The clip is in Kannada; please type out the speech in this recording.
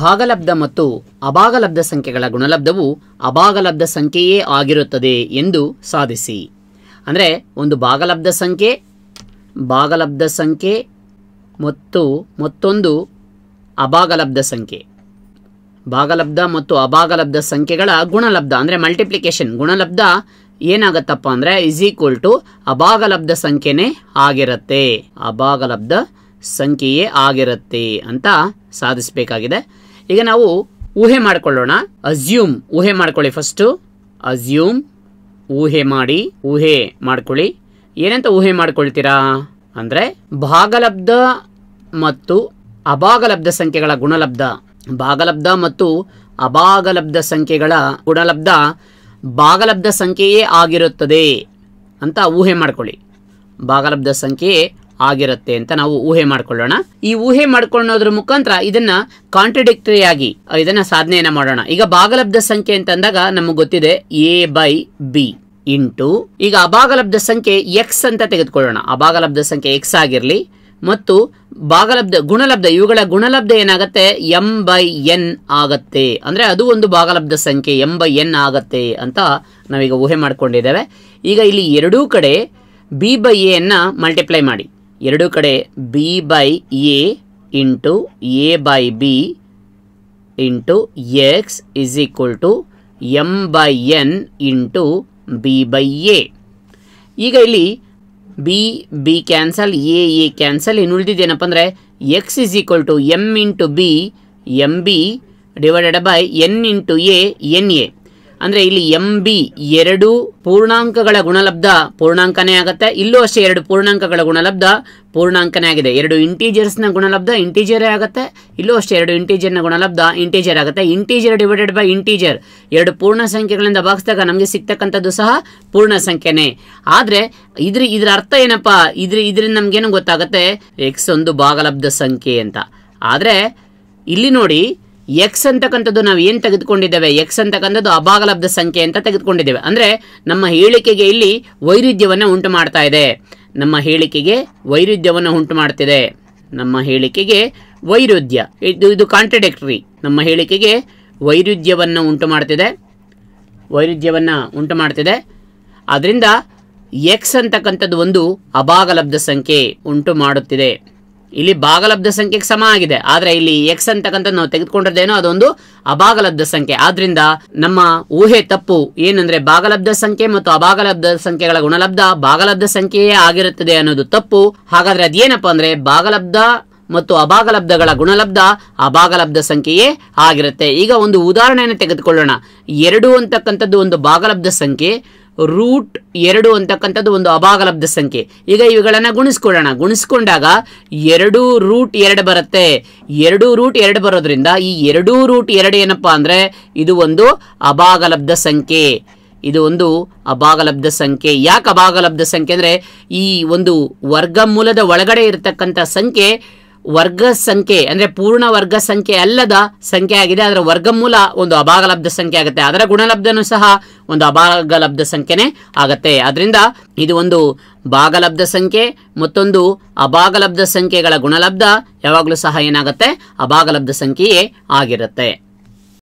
ಭಾಗಲಬ್ಧ ಮತ್ತು ಅಭಾಗಲಬ್ಧ ಸಂಖ್ಯೆಗಳ ಗುಣಲಬ್ಧವು ಅಭಾಗಲಬ್ಧ ಸಂಖ್ಯೆಯೇ ಆಗಿರುತ್ತದೆ ಎಂದು ಸಾಧಿಸಿ ಅಂದರೆ ಒಂದು ಭಾಗಲಬ್ಧ ಸಂಖ್ಯೆ ಭಾಗಲಬ್ಧ ಸಂಖ್ಯೆ ಮತ್ತು ಮತ್ತೊಂದು ಅಭಾಗಲಬ್ಧ ಸಂಖ್ಯೆ ಭಾಗಲಬ್ಧ ಮತ್ತು ಅಭಾಗಲಬ್ಧ ಸಂಖ್ಯೆಗಳ ಗುಣಲಬ್ಧ ಅಂದರೆ ಮಲ್ಟಿಪ್ಲಿಕೇಶನ್ ಗುಣಲಬ್ಧ ಏನಾಗತ್ತಪ್ಪ ಅಂದರೆ ಈಸ್ ಈಕ್ವಲ್ ಟು ಅಭಾಗಲಬ್ಧ ಸಂಖ್ಯೆನೇ ಆಗಿರುತ್ತೆ ಅಭಾಗಲಬ್ಧ ಸಂಖ್ಯೆಯೇ ಆಗಿರುತ್ತೆ ಅಂತ ಸಾಧಿಸಬೇಕಾಗಿದೆ ಈಗ ನಾವು ಊಹೆ ಮಾಡಿಕೊಳ್ಳೋಣ ಅಸ್ಯೂಮ್ ಊಹೆ ಮಾಡ್ಕೊಳ್ಳಿ ಫಸ್ಟು ಅಸ್ಯೂಮ್ ಊಹೆ ಮಾಡಿ ಊಹೆ ಮಾಡ್ಕೊಳ್ಳಿ ಏನಂತ ಊಹೆ ಮಾಡ್ಕೊಳ್ತೀರಾ ಅಂದರೆ ಭಾಗಲಬ್ಧ ಮತ್ತು ಅಭಾಗಲಬ್ಧ ಸಂಖ್ಯೆಗಳ ಗುಣಲಬ್ಧ ಭಾಗಲಬ್ಧ ಮತ್ತು ಅಭಾಗಲಬ್ಧ ಸಂಖ್ಯೆಗಳ ಗುಣಲಬ್ಧ ಭಾಗಲಬ್ಧ ಸಂಖ್ಯೆಯೇ ಆಗಿರುತ್ತದೆ ಅಂತ ಊಹೆ ಮಾಡ್ಕೊಳ್ಳಿ ಭಾಗಲಬ್ಧ ಸಂಖ್ಯೆಯೇ ಆಗಿರುತ್ತೆ ಅಂತ ನಾವು ಊಹೆ ಮಾಡ್ಕೊಳ್ಳೋಣ ಈ ಊಹೆ ಮಾಡ್ಕೊಳ್ಳೋದ್ರ ಮುಖಾಂತರ ಇದನ್ನ ಕಾಂಟ್ರಡಿಕ್ಟರಿ ಆಗಿ ಇದನ್ನ ಸಾಧನೆಯನ್ನ ಮಾಡೋಣ ಈಗ ಭಾಗಲಬ್ಧ ಸಂಖ್ಯೆ ಅಂತ ಅಂದಾಗ ನಮಗೆ ಗೊತ್ತಿದೆ ಎ ಬೈ ಬಿ ಇಂಟು ಈಗ ಅಭಾಗಲಬ್ಧ ಸಂಖ್ಯೆ ಎಕ್ಸ್ ಅಂತ ತೆಗೆದುಕೊಳ್ಳೋಣ ಅಭಾಗಲಬ್ಧ ಸಂಖ್ಯೆ ಎಕ್ಸ್ ಆಗಿರಲಿ ಮತ್ತು ಭಾಗಲಬ್ಧ ಗುಣಲಬ್ಧ ಇವುಗಳ ಗುಣಲಬ್ಧ ಏನಾಗುತ್ತೆ ಎಂ ಬೈ ಎನ್ ಆಗತ್ತೆ ಅಂದರೆ ಅದು ಒಂದು ಭಾಗಲಬ್ಧ ಸಂಖ್ಯೆ ಎಂ ಬೈ ಎನ್ ಆಗತ್ತೆ ಅಂತ ನಾವೀಗ ಊಹೆ ಮಾಡ್ಕೊಂಡಿದ್ದೇವೆ ಈಗ ಇಲ್ಲಿ ಎರಡೂ ಕಡೆ ಬಿ ಬೈ ಎನ್ನ ಮಲ್ಟಿಪ್ಲೈ ಮಾಡಿ ಎರಡು ಕಡೆ B by A into A by B into X is equal to M by N into B by A ಈಗ ಇಲ್ಲಿ B B cancel A A cancel ಇನ್ನು ಉಳಿದಿದ್ದೇನಪ್ಪ ಅಂದರೆ X is equal to M into B M B divided by N into A N A ಅಂದರೆ ಇಲ್ಲಿ ಎಂ ಬಿ ಎರಡು ಪೂರ್ಣಾಂಕಗಳ ಗುಣಲಬ್ಧ ಪೂರ್ಣಾಂಕನೇ ಆಗುತ್ತೆ ಇಲ್ಲೂ ಅಷ್ಟೇ ಎರಡು ಪೂರ್ಣಾಂಕಗಳ ಗುಣಲಬ್ಧ ಪೂರ್ಣಾಂಕನೇ ಆಗಿದೆ ಎರಡು ಇಂಟೀಜರ್ಸ್ನ ಗುಣಲಬ್ಧ ಇಂಟೀಜರೇ ಆಗುತ್ತೆ ಇಲ್ಲೂ ಅಷ್ಟೇ ಎರಡು ಇಂಟೀಜರ್ನ ಗುಣಲಬ್ಧ ಇಂಟೀಜರ್ ಆಗುತ್ತೆ ಇಂಟೀಜರ್ ಡಿವೈಡೆಡ್ ಬೈ ಇಂಟೀಜರ್ ಎರಡು ಪೂರ್ಣ ಸಂಖ್ಯೆಗಳಿಂದ ಭಾಗಿಸಿದಾಗ ನಮಗೆ ಸಿಗ್ತಕ್ಕಂಥದ್ದು ಸಹ ಪೂರ್ಣ ಸಂಖ್ಯೆನೇ ಆದರೆ ಇದ್ರ ಇದರ ಅರ್ಥ ಏನಪ್ಪ ಇದ್ರ ಇದರಿಂದ ನಮಗೇನು ಗೊತ್ತಾಗುತ್ತೆ ಎಕ್ಸ್ ಒಂದು ಭಾಗಲಬ್ಧ ಸಂಖ್ಯೆ ಅಂತ ಆದರೆ ಇಲ್ಲಿ ನೋಡಿ ಎಕ್ಸ್ ಅಂತಕ್ಕಂಥದ್ದು ನಾವು ಏನು ತೆಗೆದುಕೊಂಡಿದ್ದೇವೆ ಎಕ್ಸ್ ಅಂತಕ್ಕಂಥದ್ದು ಅಭಾಗಲಬ್ಧ ಸಂಖ್ಯೆ ಅಂತ ತೆಗೆದುಕೊಂಡಿದ್ದೇವೆ ಅಂದರೆ ನಮ್ಮ ಹೇಳಿಕೆಗೆ ಇಲ್ಲಿ ವೈರುಧ್ಯವನ್ನು ಉಂಟು ಮಾಡ್ತಾ ಇದೆ ನಮ್ಮ ಹೇಳಿಕೆಗೆ ವೈರುಧ್ಯವನ್ನು ಉಂಟು ಮಾಡ್ತಿದೆ ನಮ್ಮ ಹೇಳಿಕೆಗೆ ವೈರುಧ್ಯ ಇದು ಇದು ಕಾಂಟ್ರಡಿಕ್ಟರಿ ನಮ್ಮ ಹೇಳಿಕೆಗೆ ವೈರುಧ್ಯವನ್ನು ಉಂಟು ಮಾಡ್ತಿದೆ ವೈರುಧ್ಯವನ್ನು ಉಂಟು ಮಾಡ್ತಿದೆ ಆದ್ದರಿಂದ ಎಕ್ಸ್ ಅಂತಕ್ಕಂಥದ್ದು ಒಂದು ಅಭಾಗಲಬ್ಧ ಸಂಖ್ಯೆ ಉಂಟು ಮಾಡುತ್ತಿದೆ ಇಲ್ಲಿ ಭಾಗಲಬ್ಧ ಸಂಖ್ಯೆಗೆ ಸಮ ಆಗಿದೆ ಆದ್ರೆ ಇಲ್ಲಿ ಎಕ್ಸ್ ಅಂತಕ್ಕಂಥ ನಾವು ತೆಗೆದುಕೊಂಡಿದ್ದೇನೋ ಅದೊಂದು ಅಭಾಗಲಬ್ಧ ಸಂಖ್ಯೆ ಆದ್ರಿಂದ ನಮ್ಮ ಊಹೆ ತಪ್ಪು ಏನಂದ್ರೆ ಭಾಗಲಬ್ಧ ಸಂಖ್ಯೆ ಮತ್ತು ಅಭಾಗಲಬ್ಧ ಸಂಖ್ಯೆಗಳ ಗುಣಲಬ್ಧ ಭಾಗಲಬ್ಧ ಸಂಖ್ಯೆಯೇ ಆಗಿರುತ್ತದೆ ಅನ್ನೋದು ತಪ್ಪು ಹಾಗಾದ್ರೆ ಅದೇನಪ್ಪ ಅಂದ್ರೆ ಭಾಗಲಬ್ಧ ಮತ್ತು ಅಭಾಗಲಬ್ಧಗಳ ಗುಣಲಬ್ಧ ಅಭಾಗಲಬ್ಧ ಸಂಖ್ಯೆಯೇ ಆಗಿರುತ್ತೆ ಈಗ ಒಂದು ಉದಾಹರಣೆಯನ್ನು ತೆಗೆದುಕೊಳ್ಳೋಣ ಎರಡು ಅಂತಕ್ಕಂಥದ್ದು ಒಂದು ಭಾಗಲಬ್ಧ ಸಂಖ್ಯೆ ರೂಟ್ ಎರಡು ಅಂತಕ್ಕಂಥದ್ದು ಒಂದು ಅಭಾಗಲಬ್ಧ ಸಂಖ್ಯೆ ಈಗ ಇವುಗಳನ್ನು ಗುಣಿಸ್ಕೊಳ್ಳೋಣ ಗುಣಿಸ್ಕೊಂಡಾಗ ಎರಡು ರೂಟ್ ಎರಡು ಬರುತ್ತೆ ಎರಡು ರೂಟ್ ಎರಡು ಬರೋದ್ರಿಂದ ಈ ಎರಡೂ ರೂಟ್ ಎರಡು ಏನಪ್ಪ ಅಂದರೆ ಇದು ಒಂದು ಅಭಾಗಲಬ್ಧ ಸಂಖ್ಯೆ ಇದು ಒಂದು ಅಭಾಗಲಬ್ಧ ಸಂಖ್ಯೆ ಯಾಕೆ ಅಭಾಗಲಬ್ಧ ಸಂಖ್ಯೆ ಅಂದರೆ ಈ ಒಂದು ವರ್ಗಮೂಲದ ಒಳಗಡೆ ಇರತಕ್ಕಂಥ ಸಂಖ್ಯೆ ವರ್ಗ ಸಂಖ್ಯೆ ಅಂದರೆ ಪೂರ್ಣ ವರ್ಗ ಸಂಖ್ಯೆ ಅಲ್ಲದ ಸಂಖ್ಯೆ ಆಗಿದೆ ಅದರ ವರ್ಗಮೂಲ ಒಂದು ಅಭಾಗಲಬ್ಧ ಸಂಖ್ಯೆ ಆಗುತ್ತೆ ಅದರ ಗುಣಲಬ್ಧನು ಸಹ ಒಂದು ಅಭಾಗಲಬ್ಧ ಸಂಖ್ಯೆನೇ ಆಗುತ್ತೆ ಅದರಿಂದ ಇದು ಒಂದು ಭಾಗಲಬ್ಧ ಸಂಖ್ಯೆ ಮತ್ತೊಂದು ಅಭಾಗಲಬ್ಧ ಸಂಖ್ಯೆಗಳ ಗುಣಲಬ್ಧ ಯಾವಾಗಲೂ ಸಹ ಏನಾಗುತ್ತೆ ಅಭಾಗಲಬ್ಧ ಸಂಖ್ಯೆಯೇ ಆಗಿರುತ್ತೆ